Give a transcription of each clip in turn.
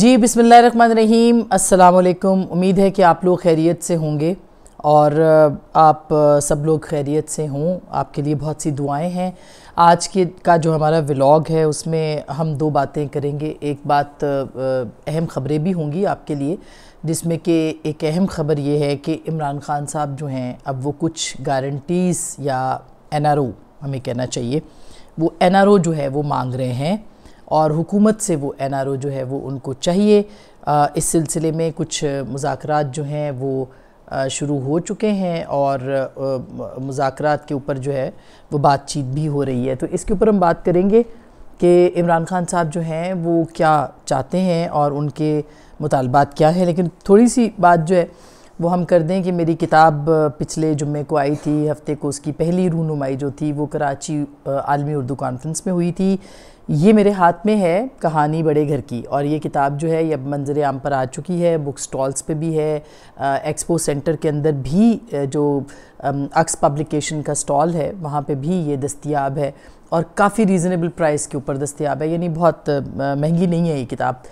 जी रहीम अल्लाम उम्मीद है कि आप लोग खैरियत से होंगे और आप सब लोग खैरियत से हों आपके लिए बहुत सी दुआएं हैं आज के का जो हमारा व्लॉग है उसमें हम दो बातें करेंगे एक बात अहम ख़बरें भी होंगी आपके लिए जिसमें कि एक अहम ख़बर ये है कि इमरान ख़ान साहब जो हैं अब वो कुछ गारंटीज़ या एन हमें कहना चाहिए वो एन जो है वो मांग रहे हैं और हुकूमत से वो एन आर ओ जो है वो उनको चाहिए आ, इस सिलसिले में कुछ मुजाकर जो हैं वो शुरू हो चुके हैं और मुजाकर के ऊपर जो है वो बातचीत भी हो रही है तो इसके ऊपर हम बात करेंगे कि इमरान खान साहब जो हैं वो क्या चाहते हैं और उनके मुतालबात क्या है लेकिन थोड़ी सी बात जो है वो हम कर दें कि मेरी किताब पिछले जुम्मे को आई थी हफ्ते को उसकी पहली रूनुमाई जो थी वो कराची आलमी उर्दू कॉन्फ्रेंस में हुई थी ये मेरे हाथ में है कहानी बड़े घर की और ये किताब जो है ये अब मंजर आम पर आ चुकी है बुक स्टॉल्स पे भी है एक्सपो सेंटर के अंदर भी जो अक्स पब्लिकेशन का स्टॉल है वहाँ पे भी ये दस्तियाब है और काफ़ी रीज़नेबल प्राइस के ऊपर दस्तियाब है यानी बहुत महंगी नहीं है ये किताब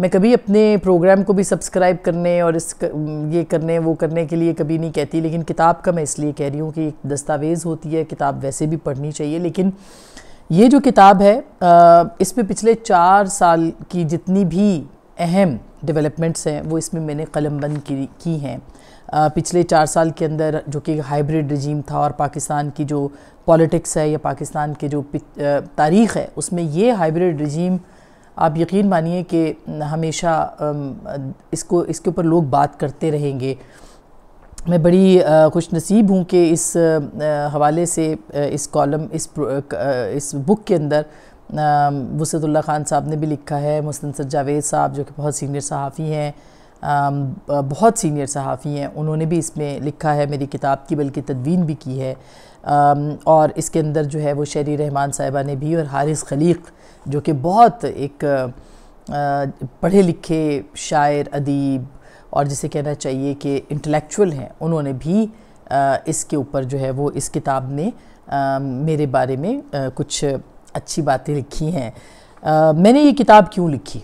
मैं कभी अपने प्रोग्राम को भी सब्सक्राइब करने और इस ये करने वो करने के लिए कभी नहीं कहती लेकिन किताब का मैं इसलिए कह रही हूँ कि एक दस्तावेज़ होती है किताब वैसे भी पढ़नी चाहिए लेकिन ये जो किताब है इसमें पिछले चार साल की जितनी भी अहम डेवलपमेंट्स हैं वो इसमें मैंने कलमबंद की, की हैं पिछले चार साल के अंदर जो कि हाइब्रिड रजीम था और पाकिस्तान की जो पॉलिटिक्स है या पाकिस्तान के जो तारीख़ है उसमें ये हाइब्रिड रजीम आप यकीन मानिए कि हमेशा इसको इसके ऊपर लोग बात करते रहेंगे मैं बड़ी खुश नसीब हूँ कि इस हवाले से इस कॉलम इस इस बुक के अंदर वसतुल्ला ख़ान साहब ने भी लिखा है मुस्तनसर जावेद साहब जो कि बहुत सीनियर सहाफ़ी हैं बहुत सीनियर सहाफ़ी हैं उन्होंने भी इसमें लिखा है मेरी किताब की बल्कि तदवीन भी की है और इसके अंदर जो है वो शेरी रहमान साहिबा ने भी और हारिस खलीक जो कि बहुत एक पढ़े लिखे शायर अदीब और जिसे कहना चाहिए कि इंटेलेक्चुअल हैं उन्होंने भी इसके ऊपर जो है वो इस किताब में मेरे बारे में कुछ अच्छी बातें लिखी हैं मैंने ये किताब क्यों लिखी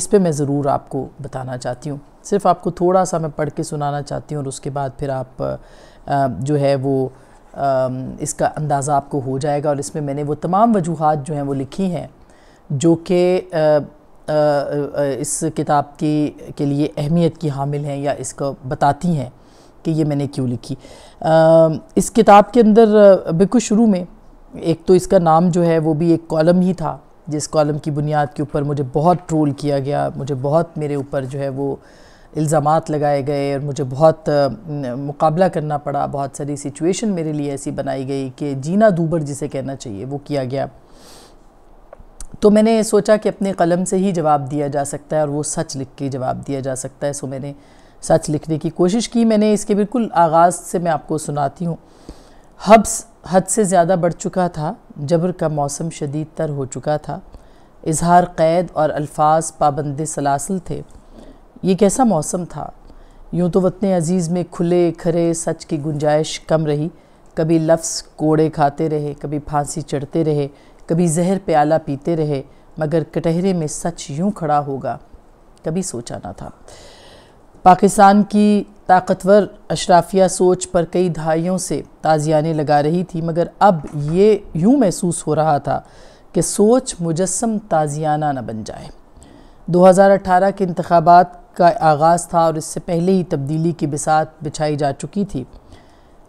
इस पर मैं ज़रूर आपको बताना चाहती हूँ सिर्फ आपको थोड़ा सा मैं पढ़ के सुनाना चाहती हूँ और उसके बाद फिर आप जो है वो इसका अंदाज़ा आपको हो जाएगा और इसमें मैंने वो तमाम वजूहत जो हैं वो लिखी हैं जो कि इस किताब की के लिए अहमियत की हामिल हैं या इसको बताती हैं कि ये मैंने क्यों लिखी इस किताब के अंदर बिल्कुल शुरू में एक तो इसका नाम जो है वो भी एक कॉलम ही था जिस कॉलम की बुनियाद के ऊपर मुझे बहुत ट्रोल किया गया मुझे बहुत मेरे ऊपर जो है वो इल्ज़ाम लगाए गए और मुझे बहुत मुकाबला करना पड़ा बहुत सारी सिचुएशन मेरे लिए ऐसी बनाई गई कि जीना दूबर जिसे कहना चाहिए वो किया गया तो मैंने सोचा कि अपने कलम से ही जवाब दिया जा सकता है और वो सच लिख के जवाब दिया जा सकता है सो मैंने सच लिखने की कोशिश की मैंने इसके बिल्कुल आगाज़ से मैं आपको सुनाती हूँ हब्स हद से ज़्यादा बढ़ चुका था जबर का मौसम शदीद तर हो चुका था इजहार क़ैद और अल्फाज पाबंद सलासल थे ये कैसा मौसम था यूँ तो वतन अज़ीज़ में खुले खरे सच की गुंजाइश कम रही कभी लफ्स कोड़े खाते रहे कभी फांसी चढ़ते रहे कभी जहर प्याला पीते रहे मगर कटहरे में सच यूं खड़ा होगा कभी सोचा ना था पाकिस्तान की ताकतवर अशराफिया सोच पर कई दहाइयों से ताज़ियाने लगा रही थी मगर अब ये यूं महसूस हो रहा था कि सोच मुजस्म ताज़ियाना न बन जाए 2018 के इंतबात का आगाज़ था और इससे पहले ही तब्दीली की बिसात बिछाई जा चुकी थी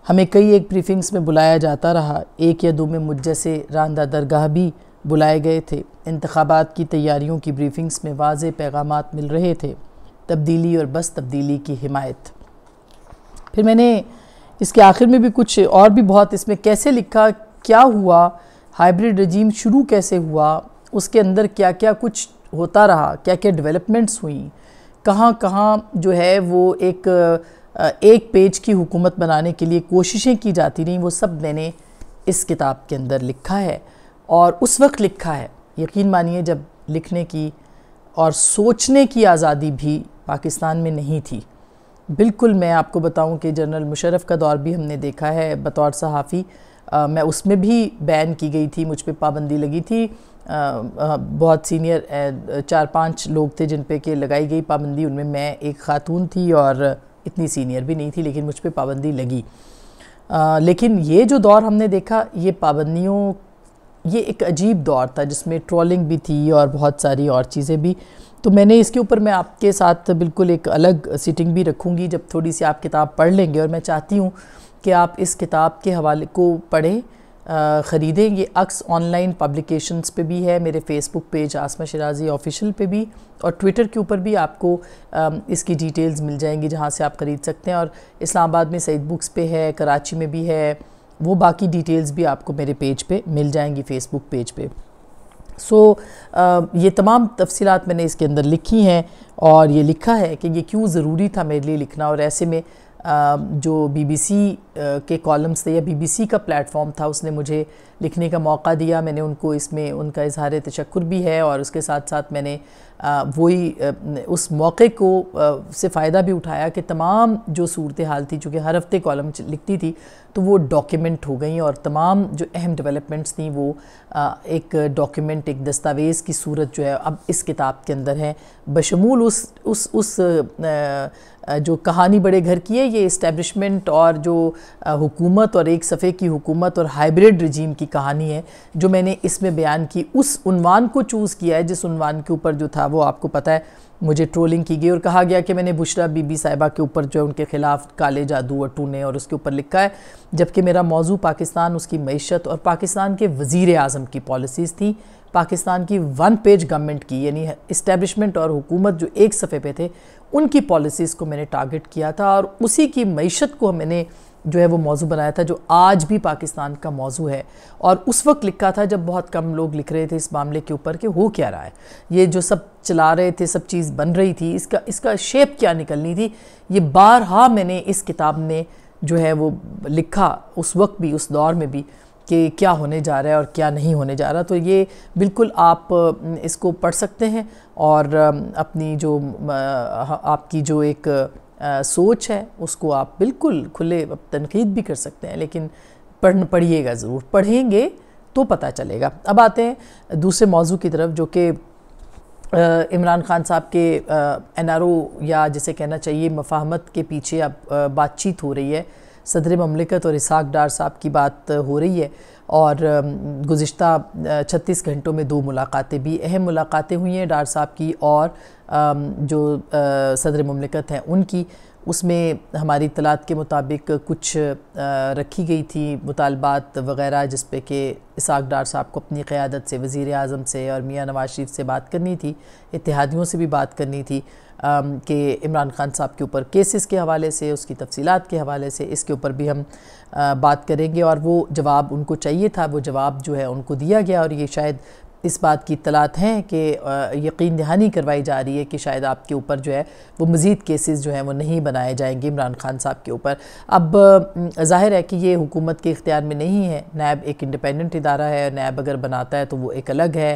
हमें कई एक ब्रीफिंग्स में बुलाया जाता रहा एक या दो में मुझ जैसे रांदा दरगाह भी बुलाए गए थे इंतबात की तैयारियों की ब्रीफिंग्स में वाज पैगाम मिल रहे थे तब्दीली और बस तब्दीली की हिमायत फिर मैंने इसके आखिर में भी कुछ और भी बहुत इसमें कैसे लिखा क्या हुआ हाइब्रिड रजीम शुरू कैसे हुआ उसके अंदर क्या क्या कुछ होता रहा क्या क्या डेवलपमेंट्स हुई कहाँ कहाँ जो है वो एक एक पेज की हुकूमत बनाने के लिए कोशिशें की जाती रहीं वो सब मैंने इस किताब के अंदर लिखा है और उस वक्त लिखा है यकीन मानिए जब लिखने की और सोचने की आज़ादी भी पाकिस्तान में नहीं थी बिल्कुल मैं आपको बताऊं कि जनरल मुशरफ का दौर भी हमने देखा है बतौर सहाफ़ी मैं उसमें भी बैन की गई थी मुझ पर पाबंदी लगी थी आ, बहुत सीनियर चार पांच लोग थे जिन पे के लगाई गई पाबंदी उनमें मैं एक खातून थी और इतनी सीनियर भी नहीं थी लेकिन मुझ पर पाबंदी लगी आ, लेकिन ये जो दौर हमने देखा ये पाबंदियों ये एक अजीब दौर था जिसमें ट्रोलिंग भी थी और बहुत सारी और चीज़ें भी तो मैंने इसके ऊपर मैं आपके साथ बिल्कुल एक अलग सीटिंग भी रखूँगी जब थोड़ी सी आप किताब पढ़ लेंगे और मैं चाहती हूँ कि आप इस किताब के हवाले को पढ़ें ख़रीदें ये अक्स ऑनलाइन पब्लिकेशंस पे भी है मेरे Facebook page Asma Shirazi official पे भी और ट्विटर के ऊपर भी आपको इसकी डिटेल्स मिल जाएंगी जहाँ से आप ख़रीद सकते हैं और इस्लामाबाद में सईद बुक्स पे है कराची में भी है वो बाकी डिटेल्स भी आपको मेरे पेज पे मिल जाएंगी फेसबुक पेज पे सो so, ये तमाम तफसीत मैंने इसके अंदर लिखी हैं और ये लिखा है कि ये क्यों ज़रूरी था मेरे लिए लिखना और ऐसे में जो बीबीसी के कॉलम्स थे या बीबीसी का प्लेटफॉर्म था उसने मुझे लिखने का मौका दिया मैंने उनको इसमें उनका इजहार तशक्र भी है और उसके साथ साथ मैंने वही उस मौके को से फ़ायदा भी उठाया कि तमाम जो सूरत हाल थी चूँकि हर हफ्ते कॉलम लिखती थी तो वो डॉक्यूमेंट हो गई और तमाम जो अहम डेवलपमेंट्स थी वो एक डॉक्यूमेंट एक दस्तावेज़ की सूरत जो है अब इस किताब के अंदर है बशमूल उस उस उस जो कहानी बड़े घर की है ये इस्टेबलिशमेंट और जो हुकूमत और एक सफ़े की हुकूमत और हाइब्रिड रजीम की की कहानी है जो मैंने इसमें बयान की उस उनवान को चूज़ किया है जिस उनवान के ऊपर जो था वो आपको पता है मुझे ट्रोलिंग की गई और कहा गया कि मैंने बुशरा बीबी साहिबा के ऊपर जो है उनके ख़िलाफ़ काले जादू और टूने और उसके ऊपर लिखा है जबकि मेरा मौजू पाकिस्तान उसकी मीशत और पाकिस्तान के वज़ी अजम की पॉलिसीज़ थी पाकिस्तान की वन पेज गवर्नमेंट की यानी इस्टेबलिशमेंट और हुकूमत जो एक सफ़े पे थे उनकी पॉलिसीज़ को मैंने टारगेट किया था और उसी की मीशत को मैंने जो है वो मौजू बनाया था जो आज भी पाकिस्तान का मौजू है और उस वक्त लिखा था जब बहुत कम लोग लिख रहे थे इस मामले के ऊपर कि हो क्या रहा है ये जो सब चला रहे थे सब चीज़ बन रही थी इसका इसका शेप क्या निकलनी थी ये बारहा मैंने इस किताब में जो है वो लिखा उस वक्त भी उस दौर में भी कि क्या होने जा रहा है और क्या नहीं होने जा रहा तो ये बिल्कुल आप इसको पढ़ सकते हैं और अपनी जो आपकी जो एक आ, सोच है उसको आप बिल्कुल खुले तनकीद भी कर सकते हैं लेकिन पढ़ पढ़िएगा ज़रूर पढ़ेंगे तो पता चलेगा अब आते हैं दूसरे मौजू की तरफ जो कि इमरान खान साहब के एन आर ओ या जिसे कहना चाहिए मफाहमत के पीछे अब बातचीत हो रही है सदर ममलिकत और इसाक डार साहब की बात हो रही है और गुज्त छत्तीस घंटों में दो मुलाकातें भी अहम मुलाकातें हुई हैं डार साहब की और जो सदर ममलिकत हैं उनकी उसमें हमारी इतलात के मुताबिक कुछ रखी गई थी मुतालबात वगैरह जिस पे कि इसाक डार साहब को अपनी क़्यादत से वज़ी अजम से और मियाँ नवाज शरीफ से बात करनी थी इतिहादियों से भी बात करनी थी कि इमरान खान साहब के ऊपर केसेस के हवाले से उसकी तफसीलात के हवाले से इसके ऊपर भी हम बात करेंगे और वो जवाब उनको चाहिए था वो जवाब जो है उनको दिया गया और ये शायद इस बात की इतलात हैं कि यकीन दहानी करवाई जा रही है कि शायद आपके ऊपर जो है वो मज़ीद केसेस जो हैं वो नहीं बनाए जाएंगे इमरान खान साहब के ऊपर अब ज़ाहिर है कि ये हुकूमत के इख्तियार में नहीं है नैब एक इंडिपेंडेंट इदारा है नैब अगर बनाता है तो वो एक अलग है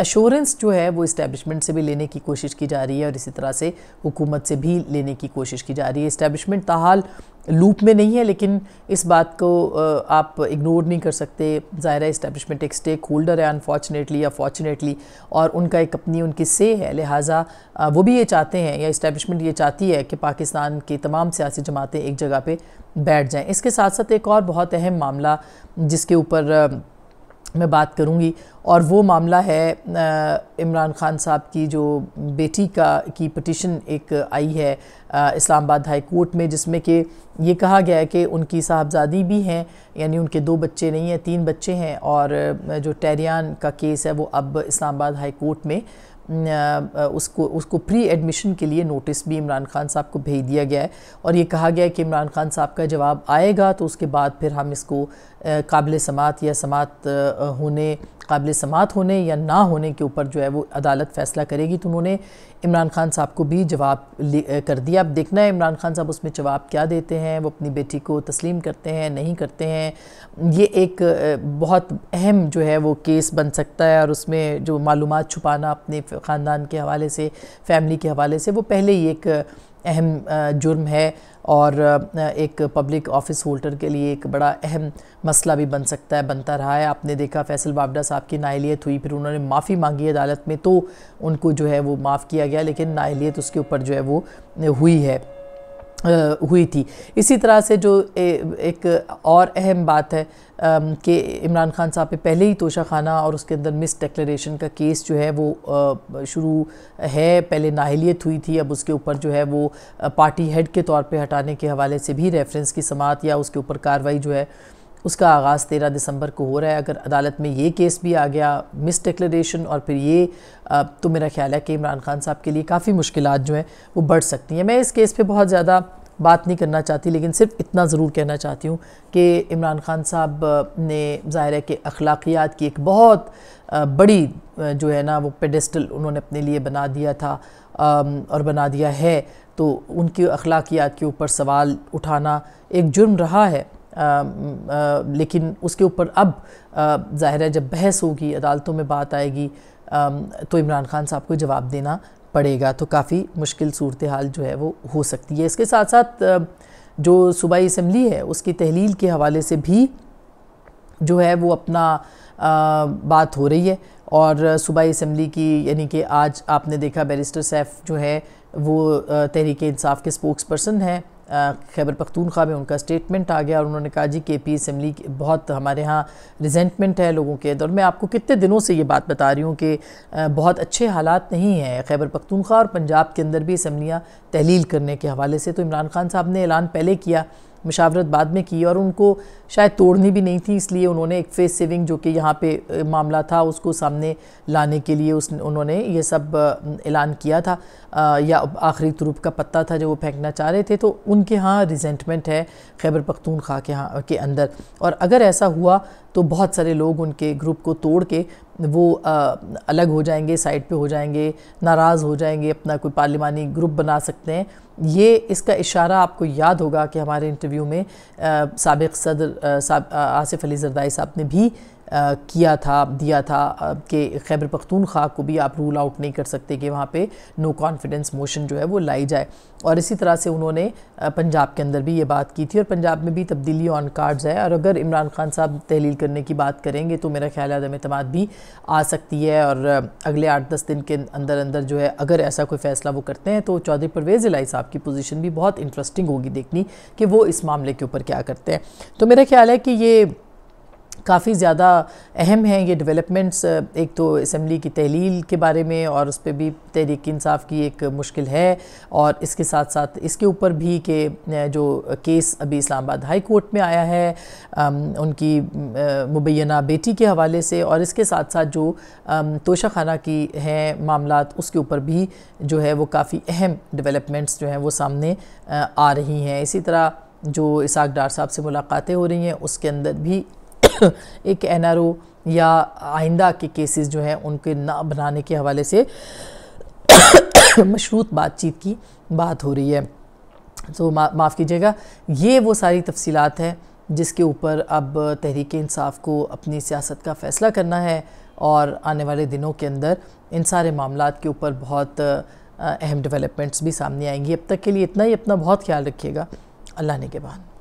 अशोरेंस जो है वो इस्टेबलिशमेंट से भी लेने की कोशिश की जा रही है और इसी तरह से हुकूमत से भी लेने की कोशिश की जा रही है इस्टेबलिशमेंट ताहाल लूप में नहीं है लेकिन इस बात को आप इग्नोर नहीं कर सकते ज़ाहिर इस्टेब्लिशमेंट एक स्टेक होल्डर है अनफॉर्चुनेटली या फॉर्चुनेटली और उनका एक अपनी उनकी से है लिहाजा वो भी ये चाहते हैं या इस्टेब्लिशमेंट ये चाहती है कि पाकिस्तान की तमाम सियासी जमातें एक जगह पर बैठ जाएँ इसके साथ साथ एक और बहुत अहम मामला जिसके ऊपर मैं बात करूँगी और वो मामला है इमरान खान साहब की जो बेटी का की पटिशन एक आई है इस्लामाबाद हाई कोर्ट में जिसमें कि ये कहा गया है कि उनकी साहबजादी भी हैं यानी उनके दो बच्चे नहीं हैं तीन बच्चे हैं और जो टैरियान का केस है वो अब इस्लामाबाद हाई कोर्ट में उसको उसको प्री एडमिशन के लिए नोटिस भी इमरान खान साहब को भेज दिया गया है और ये कहा गया है कि इमरान खान साहब का जवाब आएगा तो उसके बाद फिर हम इसको काबिल समात या समात होने काबिल समात होने या ना होने के ऊपर जो है वो अदालत फ़ैसला करेगी तो उन्होंने इमरान खान साहब को भी जवाब कर दिया अब देखना है इमरान खान साहब उसमें जवाब क्या देते हैं वो अपनी बेटी को तस्लीम करते हैं नहीं करते हैं ये एक बहुत अहम जो है वो केस बन सकता है और उसमें जो मालूम छुपाना अपने ख़ानदान के हवाले से फैमिली के हवाले से वो पहले ही एक अहम जुर्म है और एक पब्लिक ऑफिस होल्डर के लिए एक बड़ा अहम मसला भी बन सकता है बनता रहा है आपने देखा फैसल बाबडा साहब की नाहलीत हुई फिर उन्होंने माफ़ी मांगी अदालत में तो उनको जो है वो माफ़ किया गया लेकिन नाहलीत उसके ऊपर जो है वो हुई है हुई थी इसी तरह से जो ए, एक और अहम बात है कि इमरान खान साहब पे पहले ही तोशा खाना और उसके अंदर मिस डिक्लेरेशन का केस जो है वो शुरू है पहले नाहलीत हुई थी अब उसके ऊपर जो है वो पार्टी हेड के तौर पे हटाने के हवाले से भी रेफरेंस की समात या उसके ऊपर कार्रवाई जो है उसका आगाज़ तेरह दिसंबर को हो रहा है अगर अदालत में ये केस भी आ गया मिस डिक्लेशन और फिर ये तो मेरा ख्याल है कि इमरान खान साहब के लिए काफ़ी मुश्किल जो हैं वो बढ़ सकती हैं मैं इस केस पर बहुत ज़्यादा बात नहीं करना चाहती लेकिन सिर्फ इतना ज़रूर कहना चाहती हूँ कि इमरान खान साहब ने ज़ाहिर है कि अखलाकियात की एक बहुत बड़ी जो है ना वो पेडेस्टल उन्होंने अपने लिए बना दिया था और बना दिया है तो उनकी अखलाकियात के ऊपर सवाल उठाना एक जुर्म रहा है आ, आ, लेकिन उसके ऊपर अब जाहिर है जब बहस होगी अदालतों में बात आएगी आ, तो इमरान खान साहब को जवाब देना पड़ेगा तो काफ़ी मुश्किल सूरत हाल जो है वो हो सकती है इसके साथ साथ जो सूबाई इसम्बली है उसकी तहलील के हवाले से भी जो है वो अपना आ, बात हो रही है और सूबाई इसम्बली की यानी कि आज आपने देखा बैरिस्टर सैफ जो है वो तहरीक इंसाफ के स्पोक्स पर्सन हैं खैबर पख्तूनख्वा में उनका स्टेटमेंट आ गया और उन्होंने कहा जी के पी इसम्बली बहुत हमारे यहाँ रिजेंटमेंट है लोगों के दौर मैं आपको कितने दिनों से ये बात बता रही हूँ कि बहुत अच्छे हालात नहीं हैं खैबर पख्तूनख्वा और पंजाब के अंदर भी इसम्बलियाँ तहलील करने के हवाले से तो इमरान खान साहब ने ऐलान पहले किया मशावरत बाद में की और उनको शायद तोड़नी भी नहीं थी इसलिए उन्होंने एक फेस सेविंग जो कि यहाँ पे मामला था उसको सामने लाने के लिए उस उन्होंने ये सब ऐलान किया था आ, या आखिरी तुरुप का पत्ता था जो वो फेंकना चाह रहे थे तो उनके यहाँ रिजेंटमेंट है खैबर पख्तूनख्वा के यहाँ के अंदर और अगर ऐसा हुआ तो बहुत सारे लोग उनके ग्रुप को तोड़ के वो आ, अलग हो जाएंगे साइड पर हो जाएंगे नाराज़ हो जाएंगे अपना कोई पार्लिमानी ग्रुप बना सकते हैं ये इसका इशारा आपको याद होगा कि हमारे इंटरव्यू में सबक सदर आसिफ अली जरदाई साहब ने भी किया था दिया था कि खैबर पख्तूनख्वा को भी आप रूल आउट नहीं कर सकते कि वहाँ पे नो कॉन्फिडेंस मोशन जो है वो लाई जाए और इसी तरह से उन्होंने पंजाब के अंदर भी ये बात की थी और पंजाब में भी तब्दीली ऑन कार्ड्स है और अगर इमरान खान साहब तहलील करने की बात करेंगे तो मेरा ख्याल आदम अतमाद भी आ सकती है और अगले आठ दस दिन के अंदर अंदर जो है अगर ऐसा कोई फ़ैसला वो करते हैं तो चौधरी परवेज़ इलाई साहब की पोजीशन भी बहुत इंटरेस्टिंग होगी देखनी कि वो इस मामले के ऊपर क्या करते हैं तो मेरा ख्याल है कि ये काफ़ी ज़्यादा अहम हैं ये डेवलपमेंट्स एक तो इसम्बली की तहलील के बारे में और उस पर भी तहरीक इंसाफ की एक मुश्किल है और इसके साथ साथ इसके ऊपर भी के जो केस अभी इस्लामाबाद हाई कोर्ट में आया है उनकी मुबैना बेटी के हवाले से और इसके साथ साथ जो तोशा खाना की हैं मामला उसके ऊपर भी जो है वो काफ़ी अहम डेवलपमेंट्स जो हैं वो सामने आ रही हैं इसी तरह जो इसाक डार साहब से मुलाकातें हो रही हैं उसके अंदर भी एक एन या आइंदा के केसेस जो हैं उनके ना बनाने के हवाले से मशरूत बातचीत की बात हो रही है तो मा, माफ़ कीजिएगा ये वो सारी तफसीलात हैं जिसके ऊपर अब तहरीक इंसाफ को अपनी सियासत का फ़ैसला करना है और आने वाले दिनों के अंदर इन सारे मामला के ऊपर बहुत अहम डेवलपमेंट्स भी सामने आएंगी अब तक के लिए इतना ही अपना बहुत ख्याल रखिएगा अल्लाह ने के बाद